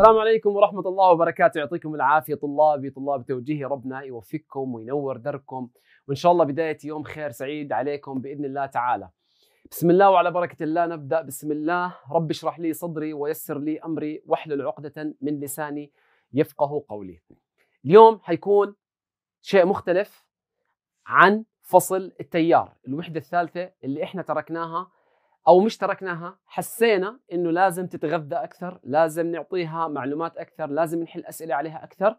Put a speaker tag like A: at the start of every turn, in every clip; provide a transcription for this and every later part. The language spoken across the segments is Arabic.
A: السلام عليكم ورحمة الله وبركاته يعطيكم العافية طلابي طلاب توجيهي ربنا يوفقكم وينور دركم وإن شاء الله بداية يوم خير سعيد عليكم بإذن الله تعالى بسم الله وعلى بركة الله نبدأ بسم الله رب اشرح لي صدري ويسر لي أمري واحلل عقدة من لساني يفقه قولي اليوم حيكون شيء مختلف عن فصل التيار الوحدة الثالثة اللي احنا تركناها او مش تركناها حسينا انه لازم تتغذى اكثر لازم نعطيها معلومات اكثر لازم نحل اسئله عليها اكثر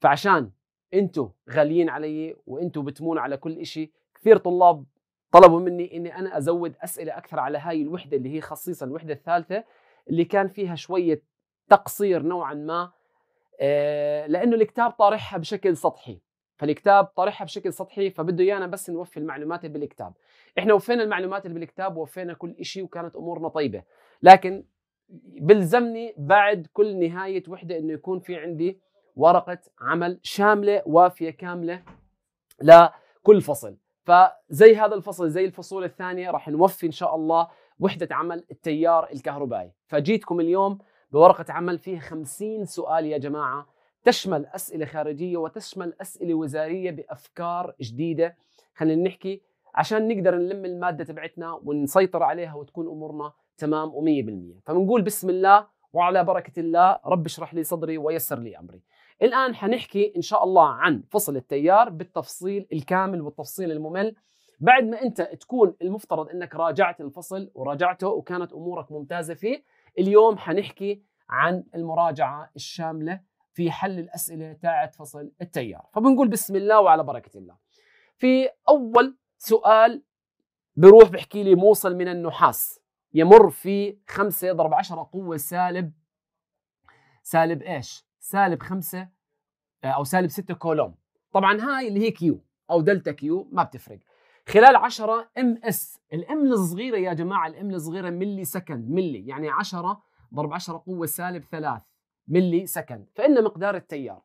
A: فعشان انتوا غاليين علي وانتوا بتمون على كل شيء كثير طلاب طلبوا مني اني انا ازود اسئله اكثر على هاي الوحده اللي هي خصيصا الوحده الثالثه اللي كان فيها شويه تقصير نوعا ما آه، لانه الكتاب طارحها بشكل سطحي فالكتاب طرحها بشكل سطحي فبده ايانا بس نوفي المعلومات اللي بالكتاب احنا وفينا المعلومات اللي بالكتاب ووفينا كل شيء وكانت امورنا طيبه لكن بلزمني بعد كل نهايه وحده انه يكون في عندي ورقه عمل شامله وافيه كامله لكل فصل فزي هذا الفصل زي الفصول الثانيه راح نوفي ان شاء الله وحده عمل التيار الكهربائي فجيتكم اليوم بورقه عمل فيها 50 سؤال يا جماعه تشمل اسئله خارجيه وتشمل اسئله وزاريه بافكار جديده خلينا نحكي عشان نقدر نلم الماده تبعتنا ونسيطر عليها وتكون امورنا تمام و100% فبنقول بسم الله وعلى بركه الله رب اشرح لي صدري ويسر لي امري الان حنحكي ان شاء الله عن فصل التيار بالتفصيل الكامل والتفصيل الممل بعد ما انت تكون المفترض انك راجعت الفصل وراجعته وكانت امورك ممتازه فيه اليوم حنحكي عن المراجعه الشامله في حل الاسئله تاعت فصل التيار فبنقول بسم الله وعلى بركه الله في اول سؤال بروح بحكي لي موصل من النحاس يمر في 5 ضرب 10 قوه سالب سالب ايش سالب 5 آه، او سالب 6 كولوم طبعا هاي اللي هي كيو او دلتا كيو ما بتفرق خلال 10 ام اس الام الصغيره يا جماعه الام الصغيره ملي سكند ملي يعني 10 ضرب 10 قوه سالب 3 ملي سكند فإن مقدار التيار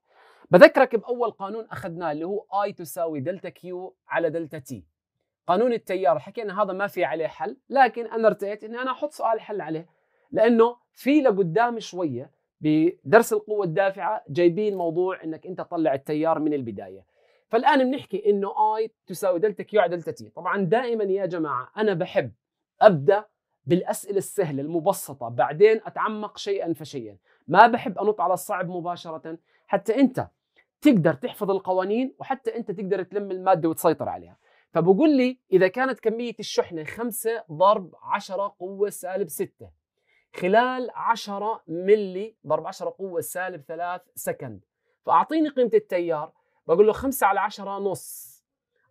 A: بذكرك بأول قانون أخذناه اللي هو I تساوي دلتا كيو على دلتا تي قانون التيار حكينا هذا ما في عليه حل لكن أنا ارتئيت أني أنا أحط سؤال حل عليه لأنه في لقدام شوية بدرس القوة الدافعة جايبين موضوع أنك أنت تطلع التيار من البداية فالآن بنحكي أنه I تساوي دلتا كيو على دلتا تي طبعا دائما يا جماعة أنا بحب أبدأ بالأسئلة السهلة المبسطة بعدين أتعمق شيئا فشيئا ما بحب انط على الصعب مباشره حتى انت تقدر تحفظ القوانين وحتى انت تقدر تلم الماده وتسيطر عليها فبقول لي اذا كانت كميه الشحنه 5 ضرب 10 قوه سالب 6 خلال 10 ملي ضرب 10 قوه سالب 3 سكند فاعطيني قيمه التيار بقول له 5 على 10 نص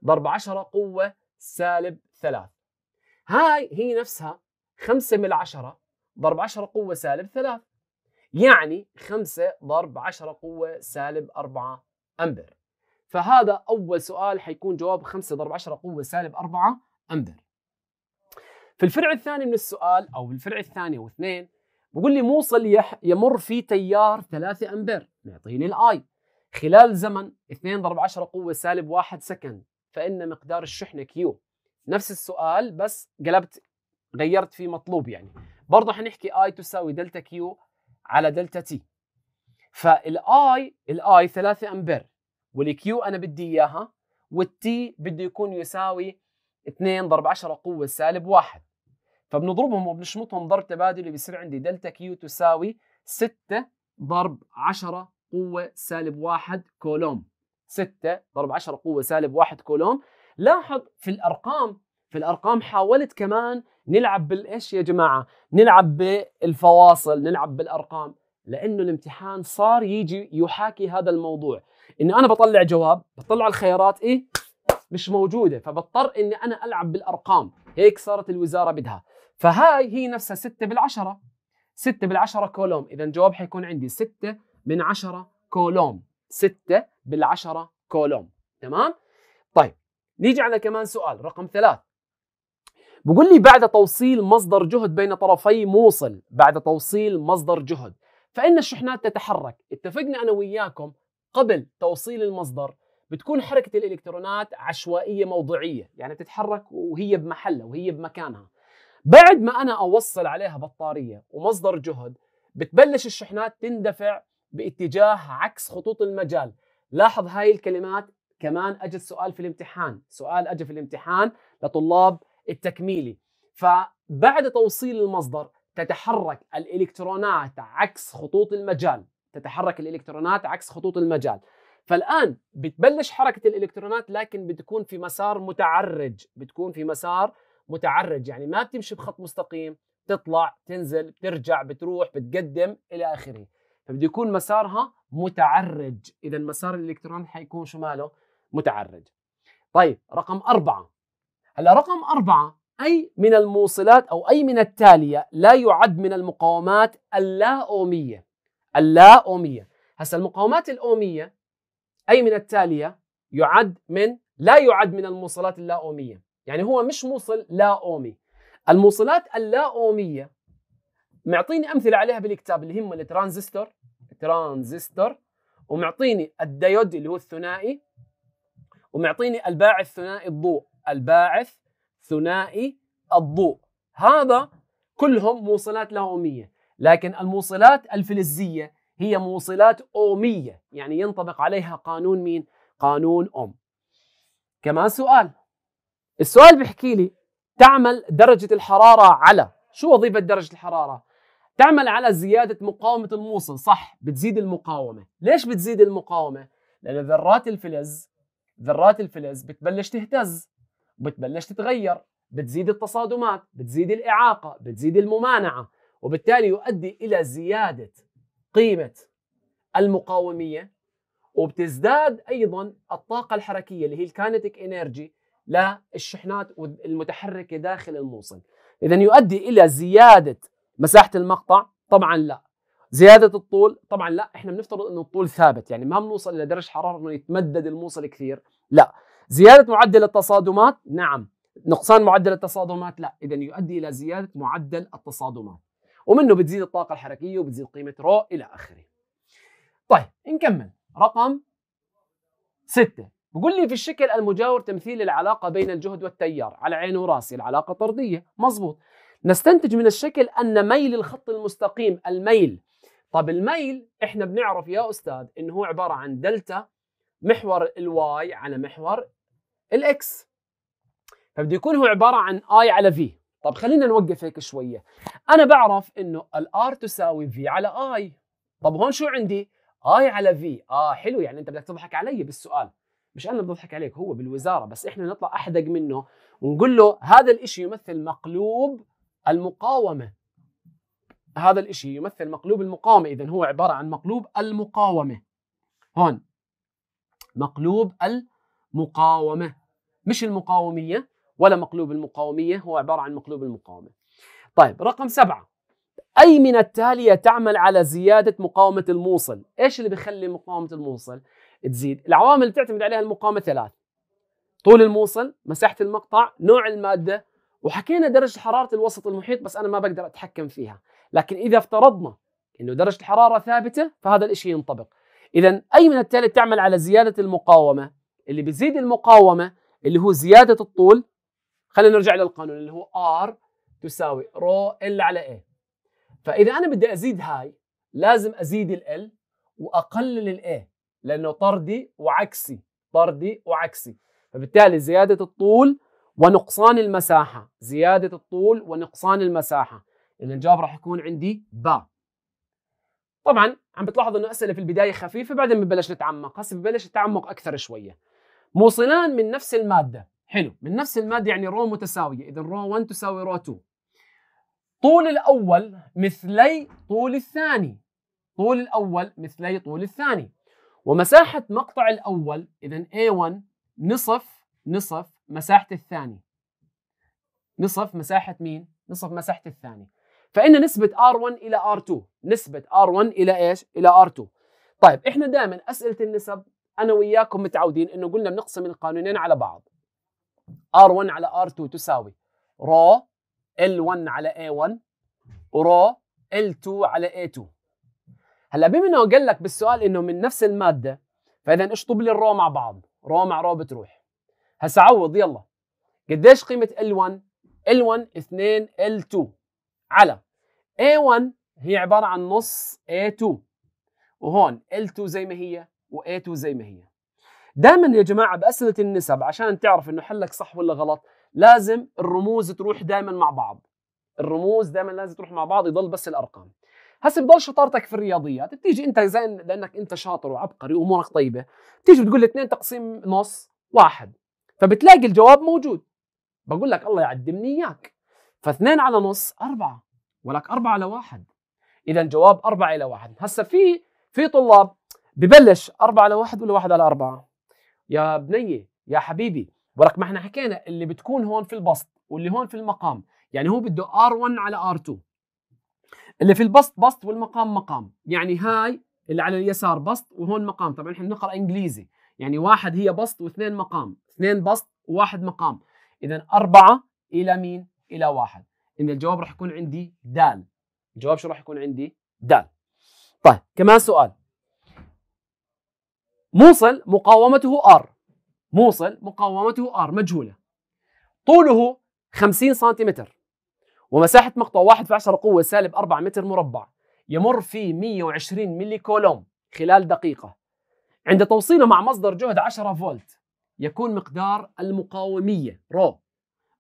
A: ضرب 10 قوه سالب 3 هاي هي نفسها 5 من 10 ضرب 10 قوه سالب 3 يعني 5 ضرب 10 قوة سالب 4 أمبر فهذا أول سؤال حيكون جواب 5 ضرب 10 قوة سالب 4 أمبر في الفرع الثاني من السؤال أو الفرع الثاني واثنين بقول لي موصل يح يمر في تيار 3 أمبر معطيني الآي خلال زمن 2 ضرب 10 قوة سالب 1 سكند فإن مقدار الشحنة كيو نفس السؤال بس قلبت غيرت في مطلوب يعني برضه حنحكي اي تساوي دلتا كيو على دلتا تي فالاي الاي 3 امبير والكيو انا بدي اياها والتي بده يكون يساوي 2 ضرب 10 قوه سالب 1 فبنضربهم وبنشمطهم ضرب تبادلي بيصير عندي دلتا كيو تساوي 6 ضرب 10 قوه سالب 1 كولوم 6 ضرب 10 قوه سالب 1 كولوم لاحظ في الارقام في الارقام حاولت كمان نلعب بالايش يا جماعه نلعب بالفواصل نلعب بالارقام لانه الامتحان صار يجي يحاكي هذا الموضوع انه انا بطلع جواب بطلع الخيارات ايه مش موجوده فبضطر اني انا العب بالارقام هيك صارت الوزاره بدها فهاي هي نفسها 6 بالعشرة 6 بالعشرة كولوم إذا الجواب حيكون عندي 6 من 10 كولوم 6 بالعشرة كولوم تمام؟ طيب نيجي على كمان سؤال رقم ثلاث بقول لي بعد توصيل مصدر جهد بين طرفي موصل بعد توصيل مصدر جهد فإن الشحنات تتحرك اتفقنا أنا وياكم قبل توصيل المصدر بتكون حركة الإلكترونات عشوائية موضعية يعني بتتحرك وهي بمحلها وهي بمكانها بعد ما أنا أوصل عليها بطارية ومصدر جهد بتبلش الشحنات تندفع باتجاه عكس خطوط المجال لاحظ هاي الكلمات كمان أجت سؤال في الامتحان سؤال أجى في الامتحان لطلاب التكميلي فبعد توصيل المصدر تتحرك الالكترونات عكس خطوط المجال تتحرك الالكترونات عكس خطوط المجال فالان بتبلش حركه الالكترونات لكن بتكون في مسار متعرج بتكون في مسار متعرج يعني ما بتمشي بخط مستقيم تطلع تنزل بترجع بتروح بتقدم الى اخره فبده يكون مسارها متعرج اذا مسار الالكترون حيكون شو ماله متعرج طيب رقم أربعة هلا رقم أربعة أي من الموصلات أو أي من التالية لا يعد من المقاومات اللا أومية اللا أومية هسا المقاومات الأومية أي من التالية يعد من لا يعد من الموصلات اللا أومية يعني هو مش موصل لا أومي الموصلات اللا أومية معطيني أمثلة عليها بالكتاب اللي هم الترانزستور ترانزستور ومعطيني الديود اللي هو الثنائي ومعطيني الباعث ثنائي الضوء الباعث ثنائي الضوء هذا كلهم موصلات لا أومية لكن الموصلات الفلزية هي موصلات أومية يعني ينطبق عليها قانون مين؟ قانون أوم كمان سؤال السؤال بيحكي لي تعمل درجة الحرارة على شو وظيفة درجة الحرارة؟ تعمل على زيادة مقاومة الموصل صح بتزيد المقاومة ليش بتزيد المقاومة؟ لأن ذرات الفلز ذرات الفلز بتبلش تهتز وبتبلش تتغير بتزيد التصادمات بتزيد الإعاقة بتزيد الممانعة وبالتالي يؤدي إلى زيادة قيمة المقاومية وبتزداد أيضا الطاقة الحركية اللي هي الكانتيك إنرجي للشحنات المتحركة داخل الموصل إذا يؤدي إلى زيادة مساحة المقطع طبعا لا زيادة الطول طبعا لا احنا بنفترض انه الطول ثابت يعني ما بنوصل الى درجة حرارة انه يتمدد الموصل كثير لا زيادة معدل التصادمات نعم نقصان معدل التصادمات لا إذا يؤدي إلى زيادة معدل التصادمات ومنه بتزيد الطاقة الحركية وبتزيد قيمة رو إلى آخره طيب نكمل رقم ستة بقول لي في الشكل المجاور تمثيل العلاقة بين الجهد والتيار على عين وراسي العلاقة طردية مظبوط نستنتج من الشكل أن ميل الخط المستقيم الميل طب الميل احنا بنعرف يا أستاذ إنه هو عبارة عن دلتا محور الواي على محور الاكس فبده يكون هو عباره عن اي على في طب خلينا نوقف هيك شويه انا بعرف انه الار تساوي في على اي طب هون شو عندي اي على في اه حلو يعني انت بدك تضحك علي بالسؤال مش انا بضحك عليك هو بالوزاره بس احنا نطلع احدق منه ونقول له هذا الشيء يمثل مقلوب المقاومه هذا الشيء يمثل مقلوب المقاومه اذا هو عباره عن مقلوب المقاومه هون مقلوب المقاومة مقاومة مش المقاومية ولا مقلوب المقاومية هو عبارة عن مقلوب المقاومة طيب رقم سبعة أي من التالية تعمل على زيادة مقاومة الموصل إيش اللي بيخلي مقاومة الموصل تزيد العوامل اللي تعتمد عليها المقاومة ثلاث طول الموصل مساحة المقطع نوع المادة وحكينا درجة حرارة الوسط المحيط بس أنا ما بقدر أتحكم فيها لكن إذا افترضنا أنه درجة الحرارة ثابتة فهذا الإشي ينطبق إذا أي من التالي تعمل على زيادة المقاومة اللي بيزيد المقاومه اللي هو زياده الطول خلينا نرجع للقانون اللي هو ار تساوي رو ال على ايه فاذا انا بدي ازيد هاي لازم ازيد ال واقلل الايه لانه طردي وعكسي طردي وعكسي فبالتالي زياده الطول ونقصان المساحه زياده الطول ونقصان المساحه اذا الجواب راح يكون عندي با طبعا عم بتلاحظ انه اسئله في البدايه خفيفه بعدين ببلش نتعمق هسه ببلش التعمق اكثر شويه موصلان من نفس المادة حلو من نفس المادة يعني رو متساوية إذا رو 1 تساوي رو 2 طول الأول مثلي طول الثاني طول الأول مثلي طول الثاني ومساحة مقطع الأول إذا A1 نصف نصف مساحة الثاني نصف مساحة مين؟ نصف مساحة الثاني فإن نسبة R1 إلى R2 نسبة R1 إلى إيش؟ إلى R2 طيب إحنا دائما أسئلة النسب انا وياكم متعودين انه قلنا بنقسم القانونين على بعض R1 على R2 تساوي رو L1 على A1 إيه ورو L2 على A2 إيه هلا بما انه قال لك بالسؤال انه من نفس الماده فاذا اشطب لي الرو مع بعض رو مع رو بتروح هسا عوض يلا قديش قيمه L1 L1 2 L2 على A1 إيه هي عباره عن نص A2 وهون L2 زي ما هي واتوا زي ما هي دائما يا جماعه باسئله النسب عشان تعرف انه حلك صح ولا غلط لازم الرموز تروح دائما مع بعض الرموز دائما لازم تروح مع بعض يضل بس الارقام هسه بضل شطارتك في الرياضيات بتيجي انت زي لانك انت شاطر وعبقري وامورك طيبه بتيجي بتقول لي 2 تقسيم نص واحد فبتلاقي الجواب موجود بقول لك الله يعدمني اياك فاثنين على نص أربعة ولك أربعة على واحد إذا الجواب أربعة إلى واحد هسا في في طلاب ببلش أربعة على واحد ولا واحد على أربعة يا بنية يا حبيبي ولك ما احنا حكينا اللي بتكون هون في البسط واللي هون في المقام يعني هو بده R1 على R2 اللي في البسط بسط والمقام مقام يعني هاي اللي على اليسار بسط وهون مقام طبعا احنا بنقرا انجليزي يعني واحد هي بسط واثنين مقام اثنين بسط وواحد مقام اذا أربعة إلى مين إلى واحد إن الجواب راح يكون عندي دال الجواب شو راح يكون عندي دال طيب كمان سؤال موصل مقاومته ار موصل مقاومته ار مجهوله طوله 50 سنتيمتر ومساحه مقطع 1 في 10 قوه سالب 4 متر مربع يمر فيه 120 ملي كولوم خلال دقيقه عند توصيله مع مصدر جهد 10 فولت يكون مقدار المقاوميه رو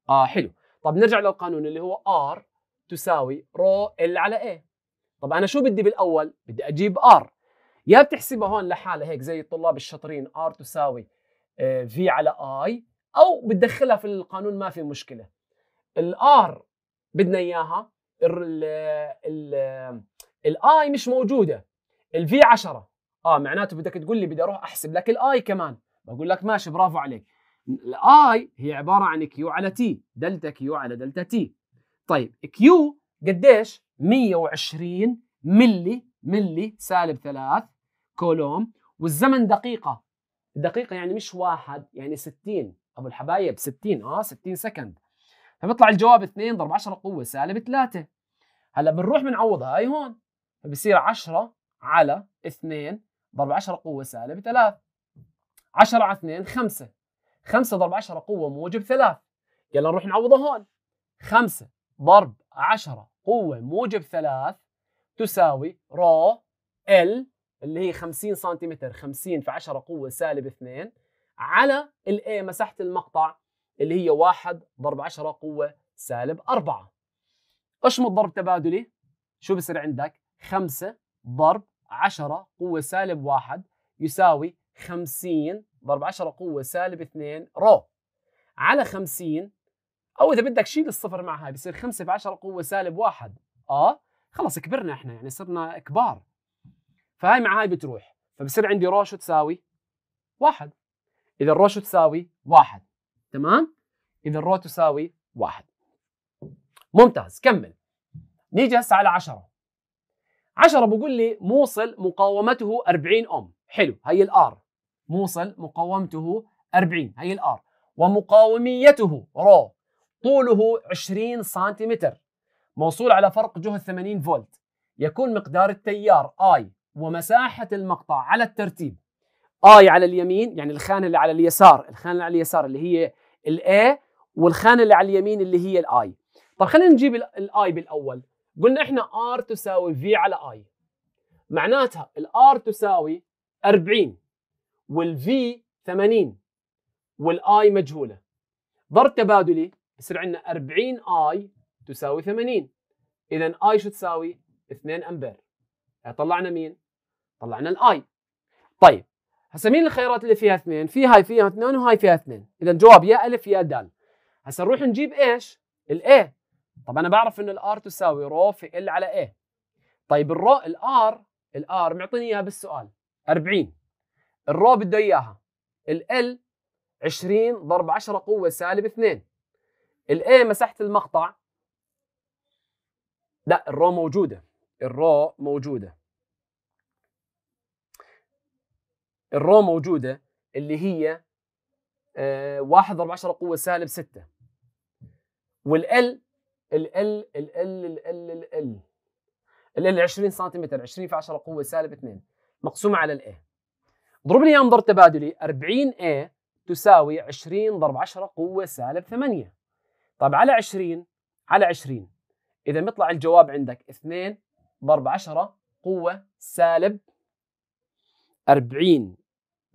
A: اه حلو طب نرجع للقانون اللي هو ار تساوي رو ال على A طب انا شو بدي بالاول بدي اجيب ار يا بتحسبها هون لحالها هيك زي الطلاب الشاطرين ار تساوي آه، في على اي او بتدخلها في القانون ما في مشكله الار بدنا اياها الاي مش موجوده الفي 10 اه معناته بدك تقول لي بدي اروح احسب لك الاي كمان بقول لك ماشي برافو عليك الاي هي عباره عن كيو على تي دلتا كيو على دلتا تي طيب كيو قديش 120 ملي ملي سالب 3 كولوم والزمن دقيقة دقيقة يعني مش واحد يعني 60 أبو الحبايب 60 اه 60 سكند فبيطلع الجواب 2 ضرب 10 قوة سالب 3 هلا بنروح بنعوضها هاي هون فبصير 10 على 2 ضرب 10 قوة سالب 3 10 على 2 5 5 ضرب 10 قوة موجب 3 يلا نروح نعوضها هون 5 ضرب 10 قوة موجب 3 تساوي رو ال اللي هي 50 سنتيمتر 50 في 10 قوه سالب 2 على الاي مساحه المقطع اللي هي 1 ضرب 10 قوه سالب 4 اشمط ضرب تبادلي شو بصير عندك 5 ضرب 10 قوه سالب 1 يساوي 50 ضرب 10 قوه سالب 2 رو على 50 او اذا بدك شيل الصفر معها بصير 5 في 10 قوه سالب 1 اه خلص كبرنا احنا يعني صرنا كبار فهاي مع هاي بتروح فبصير عندي روشه تساوي واحد اذا الروشه تساوي واحد تمام اذا الرو تساوي واحد ممتاز كمل نيجي هسه على 10 10 بقول لي موصل مقاومته 40 اوم حلو هي الار موصل مقاومته 40 هي الار ومقاوميته رو طوله 20 سنتيمتر موصول على فرق جهد 80 فولت يكون مقدار التيار اي ومساحة المقطع على الترتيب اي على اليمين يعني الخانة اللي على اليسار الخانة اللي على اليسار اللي هي الاي والخانة اللي على اليمين اللي هي الاي طب خلينا نجيب الاي بالاول قلنا احنا ار تساوي في على اي معناتها الار تساوي 40 والفي 80 والاي مجهوله ضرب تبادلي يصير عندنا 40 اي تساوي 80 اذا اي شو تساوي 2 امبير طلعنا مين طلعنا الاي طيب هسه مين الخيارات اللي فيها اثنين؟ في هاي فيها اثنين وهاي فيها اثنين، اذا الجواب يا الف يا دال هسه نروح نجيب ايش؟ الاي. طب انا بعرف ان الار تساوي رو في ال على اي. طيب الرو الار الار معطيني اياها بالسؤال 40 الرو بده اياها ال 20 ضرب 10 قوة سالب 2 الاي مسحت المقطع لا الرو موجودة الرو موجودة الرو موجوده اللي هي آه، واحد ضرب 10 قوه سالب 6 والال ال ال ال ال ال ال ال ال 20 سنتيمتر 20 في 10 قوه سالب 2 مقسومه على الاي اضرب لي اياها نظر تبادلي 40 اي تساوي 20 ضرب 10 قوه سالب 8 طيب على 20 على 20 اذا بيطلع الجواب عندك 2 ضرب 10 قوه سالب 40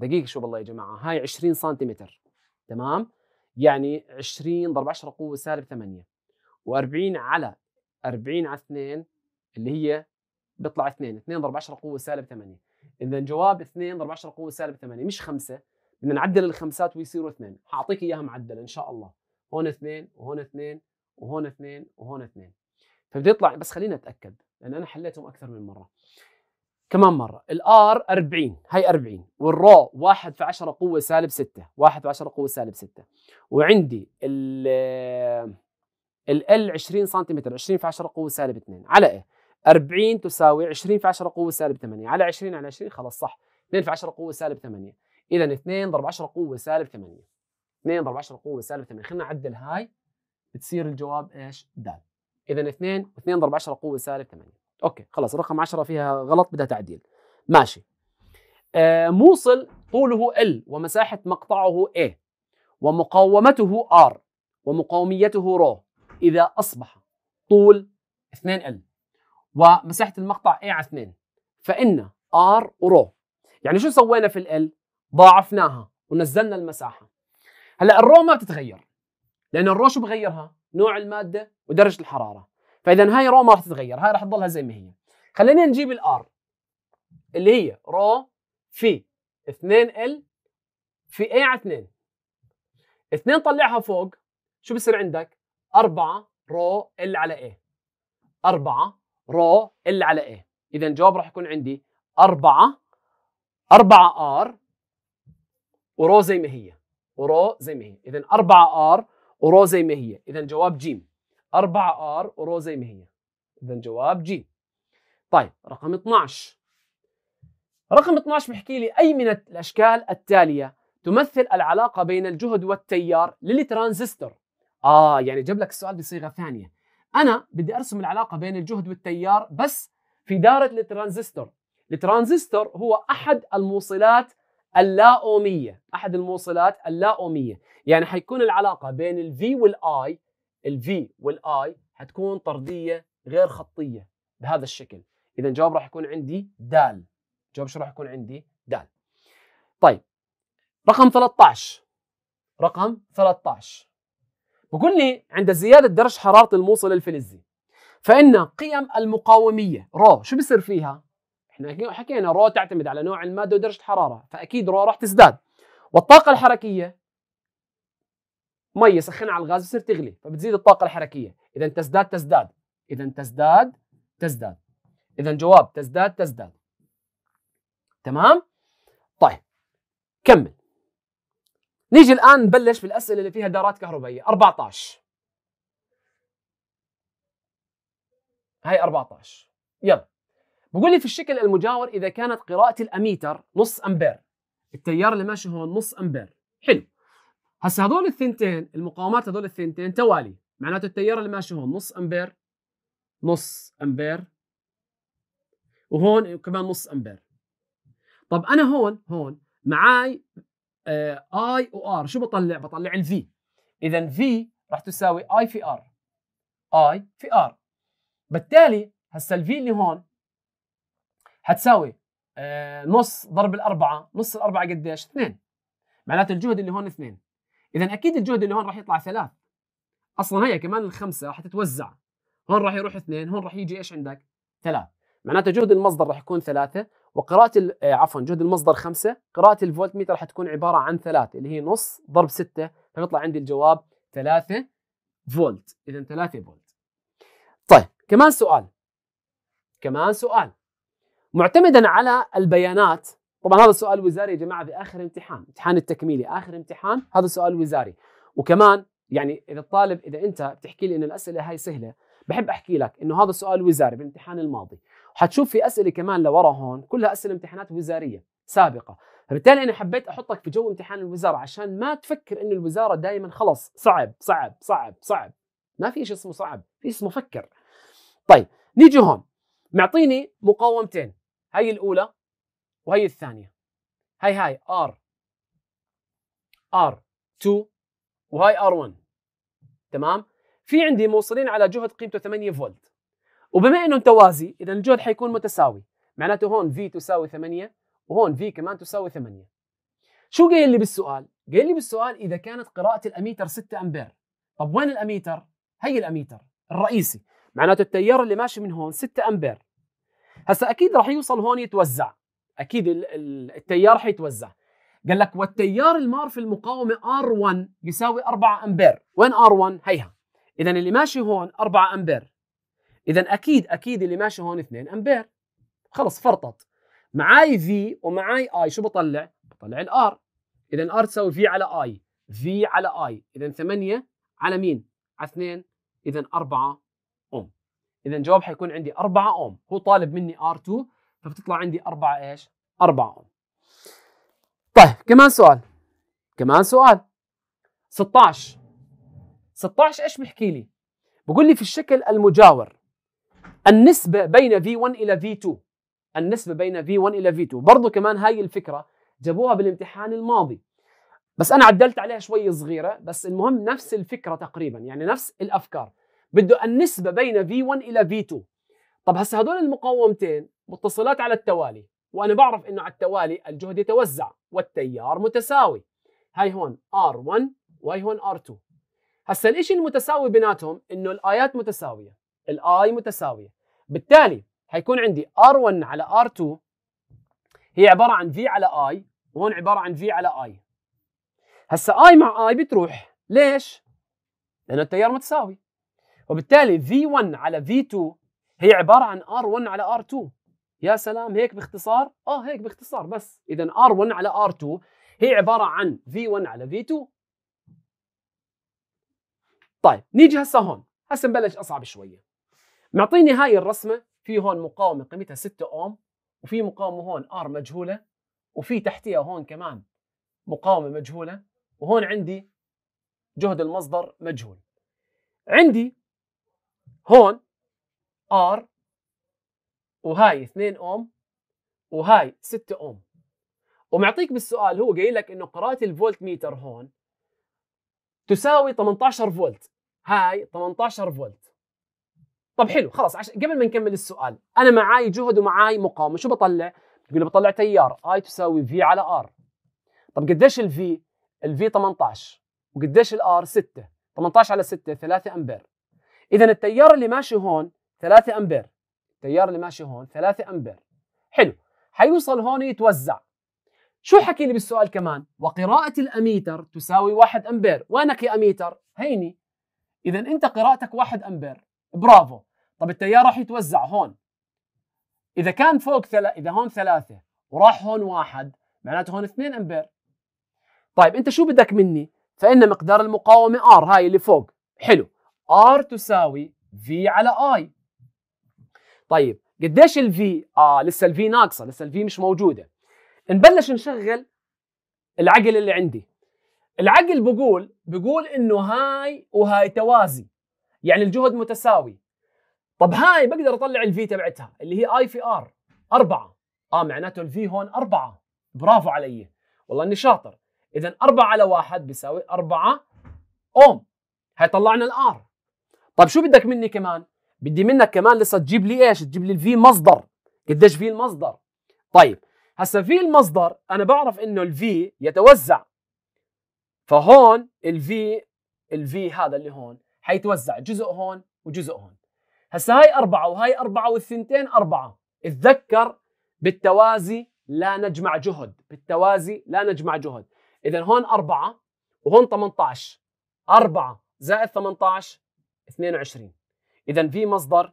A: دقيقه شو بالله يا جماعه هاي 20 سنتيمتر تمام يعني 20 ضرب 10 قوه سالب 8 و40 على 40 على 2 اللي هي بيطلع 2 2 ضرب 10 قوه سالب 8 اذا جواب 2 ضرب 10 قوه سالب 8 مش 5 بدنا نعدل الخمسات ويصيروا 2 حاعطيك اياها معدله ان شاء الله هون 2 وهون 2 وهون 2 وهون 2 فبدي يطلع بس خلينا اتاكد لان انا حليتهم اكثر من مره كمان مرة الار 40 هاي 40 والرو 1 في 10 قوة سالب 6 1 في 10 قوة سالب 6 وعندي ال ال 20 سنتيمتر 20 في 10 قوة سالب 2 على ايه؟ 40 تساوي 20 في 10 قوة سالب 8 على 20 على 20 خلص صح 2 في 10 قوة سالب 8 إذا 2 ضرب 10 قوة سالب 8 2 ضرب 10 قوة سالب 8 خلينا نعدل هاي بتصير الجواب ايش؟ دال إذا 2 2 ضرب 10 قوة سالب 8 اوكي خلاص رقم 10 فيها غلط بدها تعديل ماشي آه موصل طوله ال ومساحة مقطعه A ومقاومته R ومقاوميته رو إذا أصبح طول 2L ومساحة المقطع A على 2 فإن R ورو يعني شو سوينا في ال ضاعفناها ونزلنا المساحة هلا الرو ما بتتغير لأن الرو شو بغيرها؟ نوع المادة ودرجة الحرارة فاذا هاي رو ما راح تتغير هاي راح تضلها زي ما هي خلينا نجيب الار اللي هي رو في 2 ال في اي على 2 2 طلعها فوق شو بصير عندك 4 رو ال على اي 4 رو ال على اي اذا الجواب راح يكون عندي 4 4 ار ورو زي ما هي ورو زي ما هي اذا 4 ار ورو زي ما هي اذا جواب جيم 4 ار ورو زي ما هي اذا جواب جي طيب رقم 12 رقم 12 بحكي لي اي من الاشكال التاليه تمثل العلاقه بين الجهد والتيار للترانزستور اه يعني جاب لك السؤال بصيغه ثانيه انا بدي ارسم العلاقه بين الجهد والتيار بس في داره الترانزستور الترانزستور هو احد الموصلات اللا اوميه احد الموصلات اللا اوميه يعني حيكون العلاقه بين الفي والاي الفي والاي حتكون طرديه غير خطيه بهذا الشكل اذا الجواب راح يكون عندي دال الجواب شو راح يكون عندي دال طيب رقم 13 رقم 13 بقول لي عند زياده درجه حراره الموصل الفلزي فان قيم المقاوميه رو شو بصير فيها احنا حكينا رو تعتمد على نوع الماده ودرجه حراره فاكيد رو راح تزداد والطاقه الحركيه ميه سخنها على الغاز بتصير تغلي فبتزيد الطاقه الحركيه اذا تزداد تزداد اذا تزداد تزداد اذا جواب تزداد تزداد تمام طيب كمل نيجي الان نبلش بالاسئله اللي فيها دارات كهربائيه 14 هاي 14 يلا بقول لي في الشكل المجاور اذا كانت قراءه الاميتر نص امبير التيار اللي ماشي هون نص امبير حلو هسه هذول الثنتين المقاومات هذول الثنتين توالي معناته التيار اللي ماشي هون نص امبير نص امبير وهون كمان نص امبير طب انا هون هون معاي آه، اي وار شو بطلع بطلع الفي اذا في راح تساوي اي في ار اي في ار بالتالي هسه الفي اللي هون حتساوي آه، نص ضرب الأربعة نص الأربعة قديش؟ اثنين معناته الجهد اللي هون اثنين اذا اكيد الجهد اللي هون راح يطلع ثلاث اصلا هي كمان الخمسه راح تتوزع هون راح يروح اثنين هون راح يجي ايش عندك ثلاث معناته جهد المصدر راح يكون ثلاثه وقراءة آه، عفوا جهد المصدر خمسة قراءة الفولت ميتر تكون عبارة عن ثلاثة اللي هي نص ضرب ستة فبيطلع عندي الجواب ثلاثة فولت إذا ثلاثة فولت طيب كمان سؤال كمان سؤال معتمدا على البيانات طبعا هذا السؤال وزاري يا جماعه في اخر امتحان امتحان التكميلي اخر امتحان هذا سؤال وزاري وكمان يعني اذا الطالب اذا انت بتحكي لي انه الاسئله هاي سهله بحب احكي لك انه هذا سؤال وزاري بالامتحان الماضي وحتشوف في اسئله كمان لورا هون كلها اسئله امتحانات وزاريه سابقه فبالتالي انا حبيت احطك في جو امتحان الوزاره عشان ما تفكر انه الوزاره دائما خلص صعب صعب صعب صعب ما في شيء اسمه صعب في اسمه فكر طيب نيجي هون معطيني مقاومتين هاي الاولى وهي الثانيه هاي هاي ار ار 2 وهاي ار 1 تمام في عندي موصلين على جهد قيمته 8 فولت وبما انه توازي اذا الجهد حيكون متساوي معناته هون في تساوي 8 وهون في كمان تساوي 8 شو قايل لي بالسؤال قايل لي بالسؤال اذا كانت قراءه الاميتر 6 امبير طب وين الاميتر هي الاميتر الرئيسي معناته التيار اللي ماشي من هون 6 امبير هسا اكيد راح يوصل هون يتوزع اكيد التيار حيتوزع قال لك والتيار المار في المقاومه R1 يساوي 4 امبير وين R1 هيها اذا اللي ماشي هون 4 امبير اذا اكيد اكيد اللي ماشي هون 2 امبير خلص فرطت معاي في ومعاي I شو بطلع بطلع الار اذا R تساوي في على I في على I اذا 8 على مين على 2 اذا 4 اوم اذا الجواب حيكون عندي 4 اوم هو طالب مني R2 فبتطلع عندي أربعة إيش؟ أربعة أم طيب كمان سؤال كمان سؤال 16 16 إيش بحكي لي؟ بقول لي في الشكل المجاور النسبة بين V1 إلى V2 النسبة بين V1 إلى V2 برضو كمان هاي الفكرة جابوها بالامتحان الماضي بس أنا عدلت عليها شوي صغيرة بس المهم نفس الفكرة تقريبا يعني نفس الأفكار بده النسبة بين V1 إلى V2 طب هسه هدول المقاومتين متصلات على التوالي وانا بعرف انه على التوالي الجهد يتوزع والتيار متساوي هاي هون R1 وهي هون R2 هسا الشيء المتساوي بيناتهم انه الايات متساويه الاي متساويه بالتالي حيكون عندي R1 على R2 هي عباره عن V على I وهون عباره عن V على I هسا I مع I بتروح ليش؟ لانه التيار متساوي وبالتالي V1 على V2 هي عباره عن R1 على R2 يا سلام هيك باختصار اه هيك باختصار بس اذا R1 على R2 هي عباره عن V1 على V2 طيب نيجي هسه هون هسه نبلش اصعب شويه معطيني هاي الرسمه في هون مقاومه قيمتها 6 اوم وفي مقاومه هون ار مجهوله وفي تحتيها هون كمان مقاومه مجهوله وهون عندي جهد المصدر مجهول عندي هون ار وهاي 2 اوم وهاي 6 اوم ومعطيك بالسؤال هو قايل لك انه قراءه الفولت ميتر هون تساوي 18 فولت هاي 18 فولت طب حلو خلاص عش... قبل ما نكمل السؤال انا معاي جهد ومعاي مقاومه شو بطلع بقول لي بطلع تيار اي تساوي في على ار طب قديش الفي الفي 18 وقديش الار 6 18 على 6 3 امبير اذا التيار اللي ماشي هون 3 امبير التيار اللي ماشي هون 3 امبير حلو حيوصل هون يتوزع شو حكي لي بالسؤال كمان وقراءة الأميتر تساوي 1 أمبير وينك يا أميتر هيني إذا أنت قراءتك 1 أمبير برافو طب التيار راح يتوزع هون إذا كان فوق ثل... إذا هون ثلاثة وراح هون واحد معناته هون 2 أمبير طيب أنت شو بدك مني فإن مقدار المقاومة ار هاي اللي فوق حلو ار تساوي في على اي طيب قديش الفي اه لسه الفي ناقصه لسه الفي مش موجوده نبلش نشغل العقل اللي عندي العقل بقول بقول انه هاي وهاي توازي يعني الجهد متساوي طب هاي بقدر اطلع الفي تبعتها اللي هي اي في ار أربعة اه معناته الفي هون أربعة برافو علي والله اني شاطر اذا أربعة على واحد بيساوي أربعة اوم هاي طلعنا الار طب شو بدك مني كمان بدي منك كمان لسه تجيب لي ايش تجيب لي الفي مصدر قديش في المصدر طيب هسا في المصدر انا بعرف انه الفي يتوزع فهون الفي الفي هذا اللي هون حيتوزع جزء هون وجزء هون هسا هاي أربعة وهاي أربعة والثنتين أربعة اتذكر بالتوازي لا نجمع جهد بالتوازي لا نجمع جهد إذا هون أربعة وهون 18 أربعة زائد 18 22 اذا في مصدر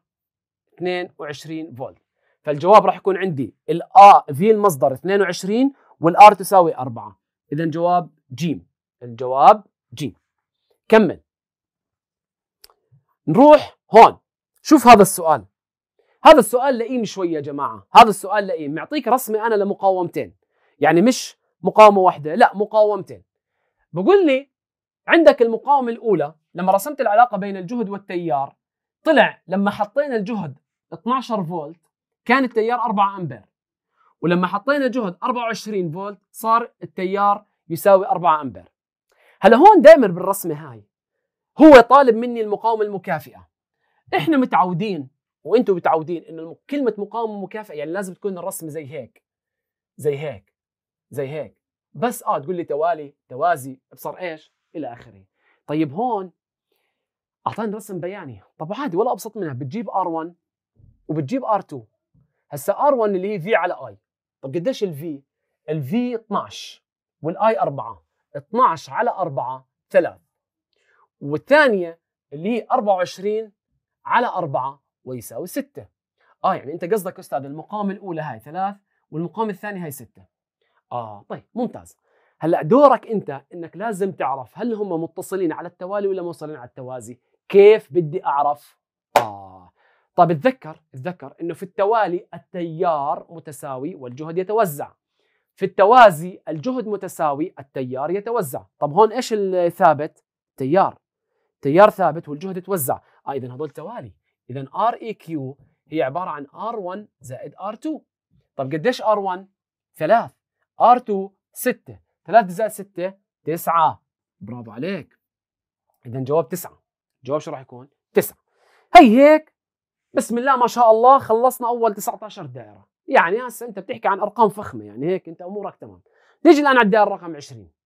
A: 22 فولت فالجواب راح يكون عندي الآ في المصدر 22 والآر تساوي 4 إذا جواب جيم الجواب جيم كمل نروح هون شوف هذا السؤال هذا السؤال لئيم شوية يا جماعة هذا السؤال لئيم معطيك رسمة أنا لمقاومتين يعني مش مقاومة واحدة لا مقاومتين بقول لي عندك المقاومة الأولى لما رسمت العلاقة بين الجهد والتيار طلع لما حطينا الجهد 12 فولت كان التيار 4 امبير ولما حطينا جهد 24 فولت صار التيار يساوي 4 امبير هلا هون دائما بالرسمه هاي هو طالب مني المقاومه المكافئه احنا متعودين وانتم متعودين انه كلمه مقاومه مكافئه يعني لازم تكون الرسمه زي هيك زي هيك زي هيك بس اه تقول لي توالي توازي ابصر ايش الى اخره طيب هون اعطاني رسم بياني طب عادي ولا ابسط منها بتجيب ار1 وبتجيب ار2 هسا ار1 اللي هي في على اي طب قديش الفي الفي 12 والاي 4 12 على 4 3 والثانيه اللي هي 24 على 4 ويساوي 6 اه يعني انت قصدك استاذ المقام الاولى هاي 3 والمقام الثاني هاي 6 اه طيب ممتاز هلا دورك انت انك لازم تعرف هل هم متصلين على التوالي ولا موصلين على التوازي كيف بدي اعرف اه طب اتذكر اتذكر انه في التوالي التيار متساوي والجهد يتوزع في التوازي الجهد متساوي التيار يتوزع طب هون ايش الثابت تيار تيار ثابت والجهد يتوزع آه اذا هذول توالي اذا ار اي كيو هي عباره عن ار1 زائد ار2 طب قديش ار1 ثلاث ار2 سته ثلاث زائد تسعة، برافو عليك اذا جواب تسعة. الجواب شو راح يكون؟ تسعة هي هيك بسم الله ما شاء الله خلصنا أول 19 دائرة يعني هسه أنت بتحكي عن أرقام فخمة يعني هيك أنت أمورك تمام نيجي الآن على الدائرة رقم 20